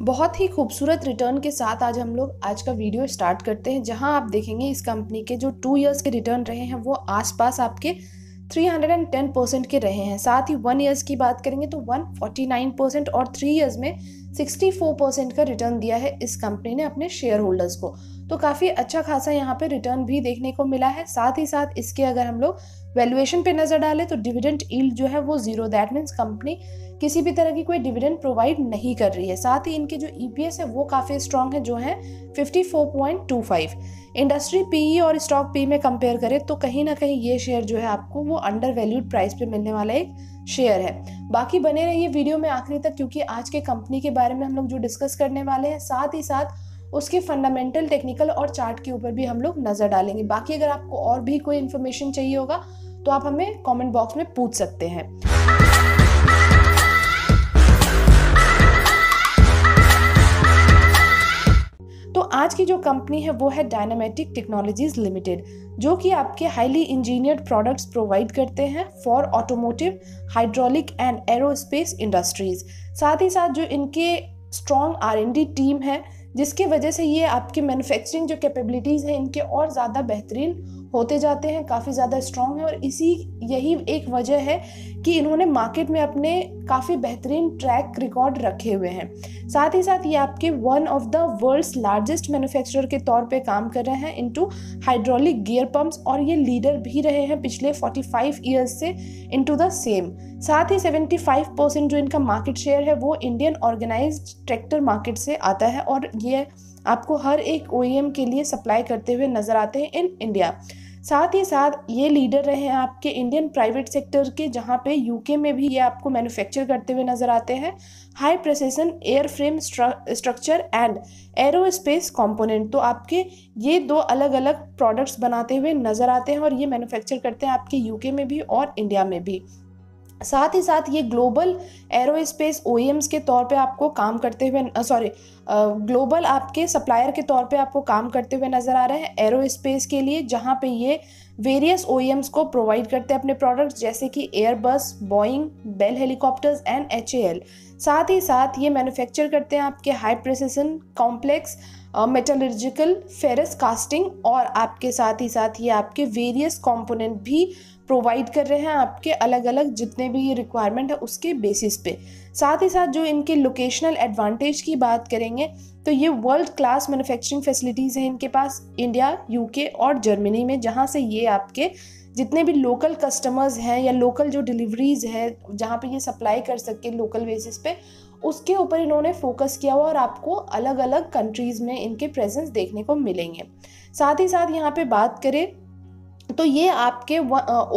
बहुत ही खूबसूरत रिटर्न के साथ आज हम लोग आज का वीडियो स्टार्ट करते हैं जहां आप देखेंगे इस कंपनी के जो टू इयर्स के रिटर्न रहे हैं वो आसपास आपके 310 परसेंट के रहे हैं साथ ही वन ईयर्स की बात करेंगे तो 149 परसेंट और थ्री ईयर्स में 64 परसेंट का रिटर्न दिया है इस कंपनी ने अपने शेयर होल्डर्स को तो काफ़ी अच्छा खासा यहाँ पे रिटर्न भी देखने को मिला है साथ ही साथ इसके अगर हम लोग वैल्यूएशन पे नज़र डालें तो डिविडेंट ईल्ड जो है वो जीरो दैट मीन्स कंपनी किसी भी तरह की कोई डिविडेंड प्रोवाइड नहीं कर रही है साथ ही इनके जो ई e है वो काफ़ी स्ट्रॉन्ग है जो है 54.25 इंडस्ट्री पीई और स्टॉक पी e में कंपेयर करें तो कहीं ना कहीं ये शेयर जो है आपको वो अंडर वैल्यूड प्राइस पे मिलने वाला एक शेयर है बाकी बने रहिए वीडियो में आखिरी तक क्योंकि आज के कंपनी के बारे में हम लोग जो डिस्कस करने वाले हैं साथ ही साथ उसके फंडामेंटल टेक्निकल और चार्ट के ऊपर भी हम लोग नज़र डालेंगे बाकी अगर आपको और भी कोई इन्फॉर्मेशन चाहिए होगा तो आप हमें कमेंट बॉक्स में पूछ सकते हैं तो आज की जो कंपनी है वो है डायनामेटिक टेक्नोलॉजीज लिमिटेड जो कि आपके हाईली इंजीनियर्ड प्रोडक्ट्स प्रोवाइड करते हैं for automotive hydraulic and aerospace industries साथ ही साथ जो इनके स्ट्रॉन्ग आर टीम है जिसकी वजह से ये आपकी मैन्युफैक्चरिंग जो कैपेबिलिटीज़ हैं इनके और ज़्यादा बेहतरीन होते जाते हैं काफ़ी ज़्यादा स्ट्रॉन्ग है और इसी यही एक वजह है कि इन्होंने मार्केट में अपने काफ़ी बेहतरीन ट्रैक रिकॉर्ड रखे हुए हैं साथ ही साथ ये आपके one of the world's largest manufacturer के तौर पे काम कर रहे हैं इनटू हाइड्रोलिक गियर पंप्स और ये लीडर भी रहे हैं पिछले 45 इयर्स से इनटू द सेम साथ ही 75 परसेंट जो इनका मार्केट शेयर है वो इंडियन ऑर्गेनाइज ट्रैक्टर मार्केट से आता है और ये आपको हर एक ओ e के लिए सप्लाई करते हुए नज़र आते हैं इन इंडिया साथ ही साथ ये लीडर रहे हैं आपके इंडियन प्राइवेट सेक्टर के जहाँ पे यूके में भी ये आपको मैन्युफैक्चर करते हुए नजर आते हैं high precision airframe structure and aerospace component तो आपके ये दो अलग अलग प्रोडक्ट्स बनाते हुए नज़र आते हैं और ये मैन्युफैक्चर करते हैं आपके यूके में भी और इंडिया में भी साथ ही साथ ये ग्लोबल एरो स्पेस ओ के तौर पे आपको काम करते हुए सॉरी ग्लोबल आपके सप्लायर के तौर पे आपको काम करते हुए नज़र आ रहे हैं एरो स्पेस के लिए जहाँ पे ये वेरियस ओ को प्रोवाइड करते हैं अपने प्रोडक्ट्स जैसे कि Airbus Boeing Bell helicopters and H साथ ही साथ ये मैन्युफैक्चर करते हैं आपके high precision complex metallurgical ferrous casting और आपके साथ ही साथ ये आपके वेरियस कंपोनेंट भी प्रोवाइड कर रहे हैं आपके अलग अलग जितने भी ये रिक्वायरमेंट है उसके बेसिस पे साथ ही साथ जो इनके लोकेशनल एडवांटेज की बात करेंगे तो ये वर्ल्ड क्लास मैन्युफैक्चरिंग फैसिलिटीज़ हैं इनके पास इंडिया यूके और जर्मनी में जहाँ से ये आपके जितने भी लोकल कस्टमर्स हैं या लोकल जो डिलीवरीज है जहाँ पे ये सप्लाई कर सके लोकल बेसिस पे उसके ऊपर इन्होंने फोकस किया हुआ और आपको अलग अलग कंट्रीज़ में इनके प्रेजेंस देखने को मिलेंगे साथ ही साथ यहाँ पे बात करें तो ये आपके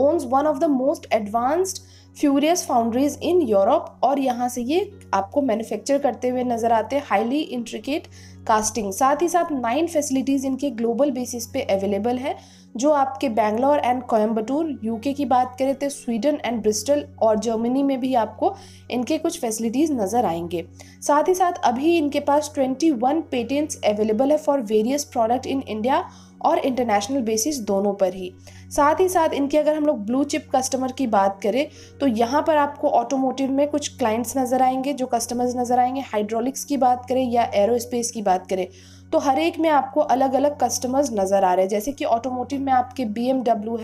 owns one of the most advanced ferrous foundries in Europe और यहाँ से ये आपको मैन्युफैक्चर करते हुए नजर आते हैं हाईली इंट्रिकेट कास्टिंग साथ ही साथ नाइन फैसिलिटीज़ इनके ग्लोबल बेसिस पे अवेलेबल है जो आपके बैंगलोर एंड कोयम्बटूर यूके की बात करें तो स्वीडन एंड ब्रिस्टल और जर्मनी में भी आपको इनके कुछ फैसिलिटीज़ नज़र आएंगे साथ ही साथ अभी इनके पास 21 पेटेंट्स अवेलेबल है for various product in India और इंटरनेशनल बेसिस दोनों पर ही साथ ही साथ इनकी अगर हम लोग ब्लू चिप कस्टमर की बात करें तो यहाँ पर आपको ऑटोमोटिव में कुछ क्लाइंट्स नज़र आएंगे जो कस्टमर्स नज़र आएंगे हाइड्रोलिक्स की बात करें या एरोस्पेस की बात करें तो हर एक में आपको अलग अलग कस्टमर्स नज़र आ रहे हैं जैसे कि ऑटोमोटिव में आपके बी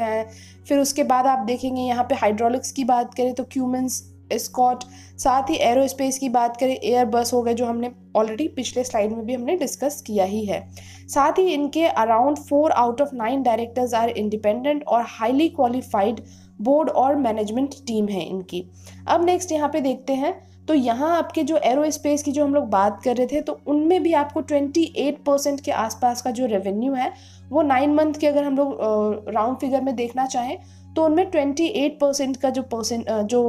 हैं फिर उसके बाद आप देखेंगे यहाँ पे हाइड्रोलिक्स की बात करें तो क्यूमन्स एस्कॉट साथ ही एरोस्पेस की बात करें एयरबस हो गए जो हमने ऑलरेडी पिछले स्लाइड में भी हमने डिस्कस किया ही है साथ ही इनके around four out of nine directors are independent और हाईली क्वालिफाइड बोर्ड और मैनेजमेंट टीम है इनकी अब नेक्स्ट यहाँ पे देखते हैं तो यहाँ आपके जो एरो स्पेस की जो हम लोग बात कर रहे थे तो उनमें भी आपको 28 परसेंट के आसपास का जो रेवेन्यू है वो नाइन मंथ के अगर हम लोग राउंड फिगर में देखना चाहें तो उनमें 28 परसेंट का जो परसेंट जो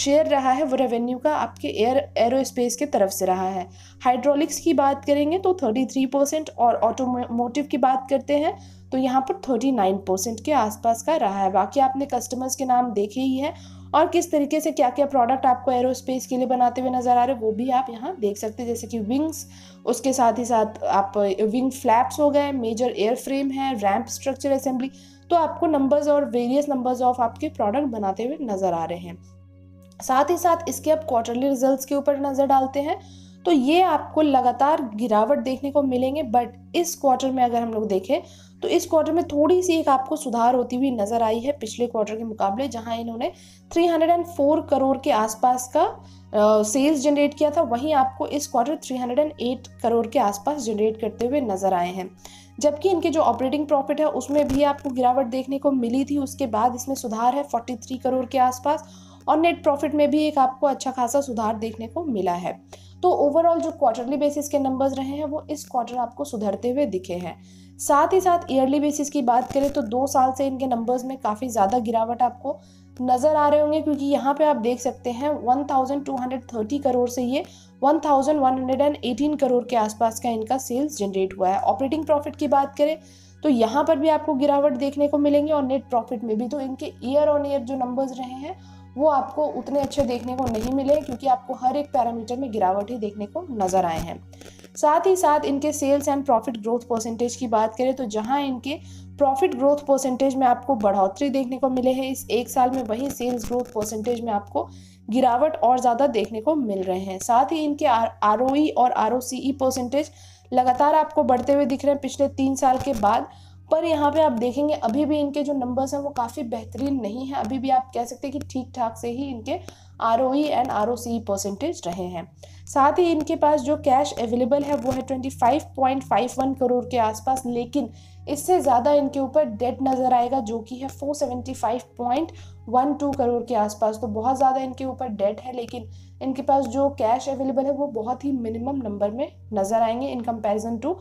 शेयर रहा है वो रेवेन्यू का आपके एयर एरोस्पेस के तरफ से रहा है हाइड्रोलिक्स की बात करेंगे तो 33 परसेंट और ऑटोमोटिव की बात करते हैं तो यहाँ पर 39 परसेंट के आसपास का रहा है बाकी आपने कस्टमर्स के नाम देखे ही है और किस तरीके से क्या क्या प्रोडक्ट आपको एरोस्पेस के लिए बनाते हुए नज़र आ रहे हैं वो भी आप यहाँ देख सकते हैं जैसे कि विंग्स उसके साथ ही साथ आप विंग फ्लैप्स हो गए मेजर एयर फ्रेम है रैम्प स्ट्रक्चर असेंबली तो आपको नंबर्स और वेरियस नंबर्स ऑफ आपके प्रोडक्ट बनाते हुए नज़र आ रहे हैं साथ ही साथ इसके आप क्वार्टरली रिजल्ट्स के ऊपर नज़र डालते हैं तो ये आपको लगातार गिरावट देखने को मिलेंगे बट इस क्वार्टर में अगर हम लोग देखें तो इस क्वार्टर में थोड़ी सी एक आपको सुधार होती हुई नज़र आई है पिछले क्वार्टर के मुकाबले जहां इन्होंने 304 करोड़ के आसपास का सेल्स uh, जनरेट किया था वहीं आपको इस क्वार्टर 308 करोड़ के आसपास जनरेट करते हुए नज़र आए हैं जबकि इनके जो ऑपरेटिंग प्रॉफिट है उसमें भी आपको गिरावट देखने को मिली थी उसके बाद इसमें सुधार है फोर्टी करोड़ के आसपास और नेट प्रॉफिट में भी एक आपको अच्छा खासा सुधार देखने को मिला है तो ओवरऑल जो क्वार्टरली बेसिस के नंबर्स रहे हैं वो इस क्वार्टर आपको सुधरते हुए दिखे हैं साथ ही साथ ईयरली बेसिस की बात करें तो दो साल से इनके नंबर्स में काफ़ी ज़्यादा गिरावट आपको नज़र आ रहे होंगे क्योंकि यहाँ पे आप देख सकते हैं 1230 करोड़ से ये 1118 करोड़ के आसपास का इनका सेल्स जनरेट हुआ है ऑपरेटिंग प्रॉफिट की बात करें तो यहाँ पर भी आपको गिरावट देखने को मिलेंगे और नेट प्रॉफिट में भी तो इनके ईयर ऑन ईयर जो नंबर्स रहे हैं वो आपको उतने अच्छे देखने को नहीं मिले क्योंकि आपको हर एक पैरामीटर में गिरावट ही देखने को नज़र आए हैं साथ ही साथ इनके sales and profit growth percentage की बात करें तो जहां इनके प्रॉफिट ग्रोथ परसेंटेज में आपको बढ़ोतरी देखने को मिले हैं इस एक साल में वही सेल्स ग्रोथ परसेंटेज में आपको गिरावट और ज़्यादा देखने को मिल रहे हैं साथ ही इनके आर e और आर परसेंटेज e लगातार आपको बढ़ते हुए दिख रहे हैं पिछले तीन साल के बाद पर यहाँ पे आप देखेंगे अभी भी इनके जो नंबर्स हैं वो काफ़ी बेहतरीन नहीं है अभी भी आप कह सकते हैं कि ठीक ठाक से ही इनके आर एंड आर परसेंटेज रहे हैं साथ ही इनके पास जो कैश अवेलेबल है वो है twenty five five point one crore के आसपास लेकिन इससे ज़्यादा इनके ऊपर डेट नज़र आएगा जो कि है four seventy five point one two crore के आसपास तो बहुत ज़्यादा इनके ऊपर डेट है लेकिन इनके पास जो कैश अवेलेबल है वो बहुत ही मिनिमम नंबर में नज़र आएंगे इन कंपेरिजन टू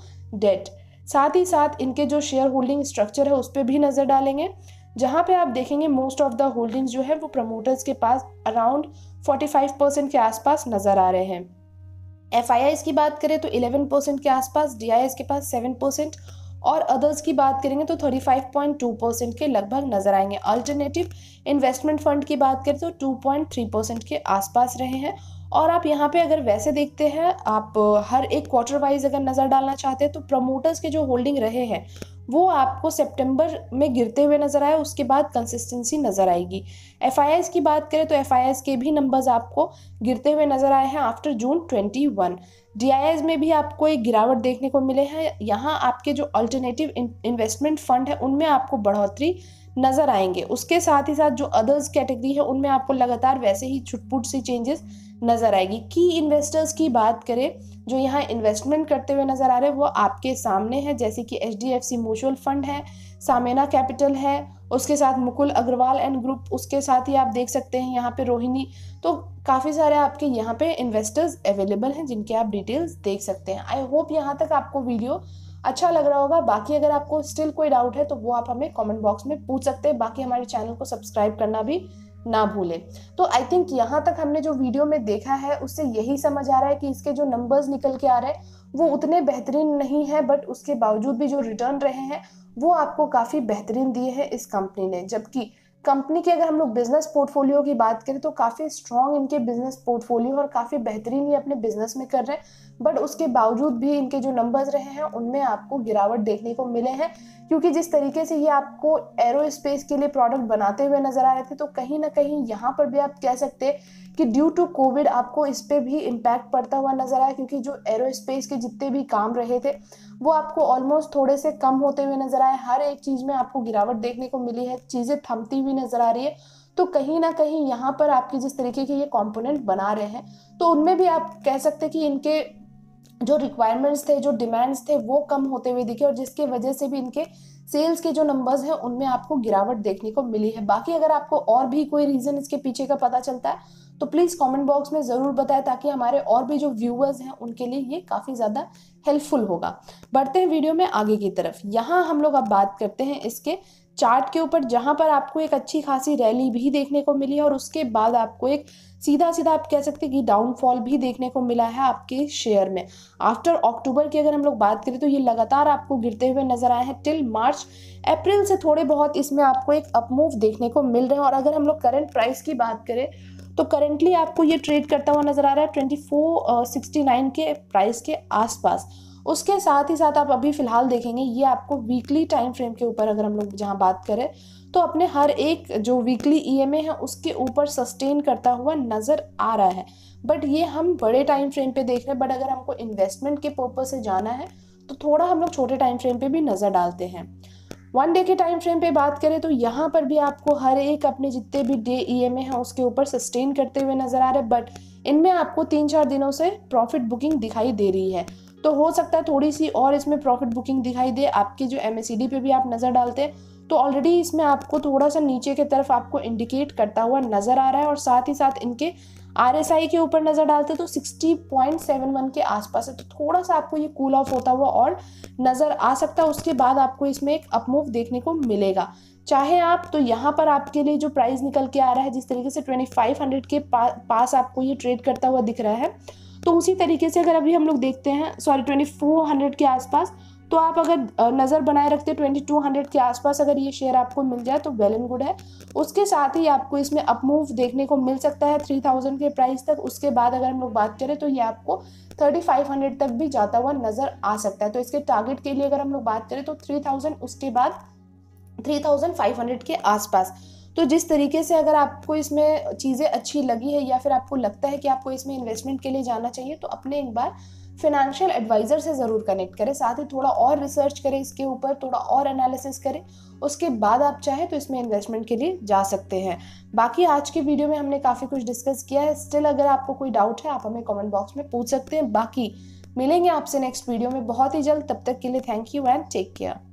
डेट साथ ही साथ इनके जो शेयर होल्डिंग स्ट्रक्चर है उस पर भी नज़र डालेंगे जहाँ पे आप देखेंगे मोस्ट ऑफ द होल्डिंग्स जो है वो प्रमोटर्स के पास अराउंड 45 परसेंट के आसपास नज़र आ रहे हैं एफ की बात करें तो 11 परसेंट के आसपास डी के पास 7 परसेंट और अदर्स की बात करेंगे तो 35.2 परसेंट के लगभग नज़र आएंगे अल्टरनेटिव इन्वेस्टमेंट फंड की बात करें तो 2.3 परसेंट के आसपास रहे हैं और आप यहाँ पे अगर वैसे देखते हैं आप हर एक क्वार्टर वाइज अगर नज़र डालना चाहते हैं तो प्रमोटर्स के जो होल्डिंग रहे हैं वो आपको सितंबर में गिरते हुए नज़र आए उसके बाद कंसिस्टेंसी नज़र आएगी एफ की बात करें तो एफ के भी नंबर्स आपको गिरते हुए नज़र आए हैं आफ्टर जून 21 डीआईएस में भी आपको एक गिरावट देखने को मिले हैं यहाँ आपके जो अल्टरनेटिव इन्वेस्टमेंट फंड है उनमें आपको बढ़ोतरी नज़र आएंगे उसके साथ ही साथ जो अदर्स कैटेगरी है उनमें आपको लगातार वैसे ही छुटपुट सी चेंजेस नज़र आएगी की इन्वेस्टर्स की बात करें जो यहाँ इन्वेस्टमेंट करते हुए नज़र आ रहे हैं वो आपके सामने हैं जैसे कि H D F C mutual fund है सामेना कैपिटल है उसके साथ मुकुल अग्रवाल एंड ग्रुप उसके साथ ही आप देख सकते हैं यहाँ पे रोहिणी तो काफ़ी सारे आपके यहाँ पे इन्वेस्टर्स अवेलेबल हैं जिनके आप डिटेल्स देख सकते हैं आई होप यहाँ तक आपको वीडियो अच्छा लग रहा होगा बाकी अगर आपको स्टिल कोई डाउट है तो वो आप हमें कमेंट बॉक्स में पूछ सकते हैं बाकी हमारे चैनल को सब्सक्राइब करना भी ना भूलें तो आई थिंक यहाँ तक हमने जो वीडियो में देखा है उससे यही समझ आ रहा है कि इसके जो नंबर्स निकल के आ रहे हैं वो उतने बेहतरीन नहीं है बट उसके बावजूद भी जो रिटर्न रहे हैं वो आपको काफ़ी बेहतरीन दिए हैं इस कंपनी ने जबकि कंपनी के अगर हम लोग बिजनेस पोर्टफोलियो की बात करें तो काफ़ी स्ट्रॉन्ग इनके बिजनेस पोर्टफोलियो और काफ़ी बेहतरीन ये अपने बिजनेस में कर रहे हैं बट उसके बावजूद भी इनके जो नंबर्स रहे हैं उनमें आपको गिरावट देखने को मिले हैं क्योंकि जिस तरीके से ये आपको एरो स्पेस के लिए प्रोडक्ट बनाते हुए नज़र आ रहे थे तो कहीं ना कहीं यहाँ पर भी आप कह सकते हैं कि ड्यू टू कोविड आपको इस पर भी इम्पैक्ट पड़ता हुआ नज़र आया क्योंकि जो एरो स्पेस के जितने भी काम रहे थे वो आपको ऑलमोस्ट थोड़े से कम होते हुए नज़र आए हर एक चीज़ में आपको गिरावट देखने को मिली है चीज़ें थमती हुई नज़र आ रही है तो कहीं ना कहीं यहाँ पर आपके जिस तरीके के ये कंपोनेंट बना रहे हैं तो उनमें भी आप कह सकते हैं कि इनके जो रिक्वायरमेंट्स थे जो डिमांड्स थे वो कम होते हुए दिखे और जिसके वजह से भी इनके सेल्स के जो नंबर्स हैं उनमें आपको गिरावट देखने को मिली है बाकी अगर आपको और भी कोई रीज़न इसके पीछे का पता चलता है तो प्लीज़ कमेंट बॉक्स में ज़रूर बताएं ताकि हमारे और भी जो व्यूअर्स हैं उनके लिए ये काफ़ी ज़्यादा हेल्पफुल होगा बढ़ते हैं वीडियो में आगे की तरफ यहाँ हम लोग अब बात करते हैं इसके चार्ट के ऊपर जहाँ पर आपको एक अच्छी खासी रैली भी देखने को मिली है और उसके बाद आपको एक सीधा सीधा आप कह सकते हैं कि डाउनफॉल भी देखने को मिला है आपके शेयर में आफ्टर अक्टूबर की अगर हम लोग बात करें तो ये लगातार आपको गिरते हुए नजर आए हैं टिल मार्च अप्रैल से थोड़े बहुत इसमें आपको एक अपमूव देखने को मिल रहे हैं और अगर हम लोग करंट प्राइस की बात करें तो करेंटली आपको ये ट्रेड करता हुआ नजर आ रहा है ट्वेंटी फोर सिक्सटी नाइन के प्राइस के आसपास उसके साथ ही साथ आप अभी फ़िलहाल देखेंगे ये आपको वीकली टाइम फ्रेम के ऊपर अगर हम लोग जहाँ बात करें तो अपने हर एक जो वीकली ए है उसके ऊपर सस्टेन करता हुआ नज़र आ रहा है बट ये हम बड़े टाइम फ्रेम पे देख रहे हैं बट अगर हमको इन्वेस्टमेंट के पर्पज से जाना है तो थोड़ा हम लोग छोटे टाइम फ्रेम पे भी नज़र डालते हैं वन डे के टाइम फ्रेम पे बात करें तो यहाँ पर भी आपको हर एक अपने जितने भी डे ई एम ए हैं उसके ऊपर सस्टेन करते हुए नज़र आ रहे हैं बट इनमें आपको तीन चार दिनों से प्रॉफिट बुकिंग दिखाई दे रही है तो हो सकता है थोड़ी सी और इसमें प्रॉफिट बुकिंग दिखाई दे आपके जो एम पे भी आप नज़र डालते हैं तो ऑलरेडी इसमें आपको थोड़ा सा नीचे की तरफ आपको इंडिकेट करता हुआ नज़र आ रहा है और साथ ही साथ इनके आर के ऊपर नज़र डालते तो वन के आसपास है तो थोड़ा सा आपको ये कूल ऑफ होता हुआ और नज़र आ सकता है उसके बाद आपको इसमें एक अपमूव देखने को मिलेगा चाहे आप तो यहाँ पर आपके लिए जो प्राइस निकल के आ रहा है जिस तरीके से 2500 के पास आपको ये ट्रेड करता हुआ दिख रहा है तो उसी तरीके से अगर अभी हम लोग देखते हैं सॉरी ट्वेंटी फोर हंड्रेड के आसपास तो आप अगर नज़र बनाए रखते ट्वेंटी टू हंड्रेड के आसपास अगर ये शेयर आपको मिल जाए तो वेल एंड गुड है उसके साथ ही आपको इसमें अपमूव देखने को मिल सकता है थ्री थाउजेंड के प्राइस तक उसके बाद अगर हम लोग बात करें तो ये आपको थर्टी फाइव हंड्रेड तक भी जाता हुआ नज़र आ सकता है तो इसके टारगेट के लिए अगर हम लोग बात करें तो थ्री थाउजेंड उसके बाद थ्री थाउजेंड फाइव हंड्रेड के आसपास तो जिस तरीके से अगर आपको इसमें चीज़ें अच्छी लगी है या फिर आपको लगता है कि आपको इसमें इन्वेस्टमेंट के लिए जाना चाहिए तो अपने एक बार फिनेंशियल एडवाइज़र से ज़रूर कनेक्ट करें साथ ही थोड़ा और रिसर्च करें इसके ऊपर थोड़ा और एनालिसिस करें उसके बाद आप चाहें तो इसमें इन्वेस्टमेंट के लिए जा सकते हैं बाकी आज के वीडियो में हमने काफ़ी कुछ डिस्कस किया है स्टिल अगर आपको कोई डाउट है आप हमें कमेंट बॉक्स में पूछ सकते हैं बाकी मिलेंगे आपसे नेक्स्ट वीडियो में बहुत ही जल्द तब तक के लिए thank you and take care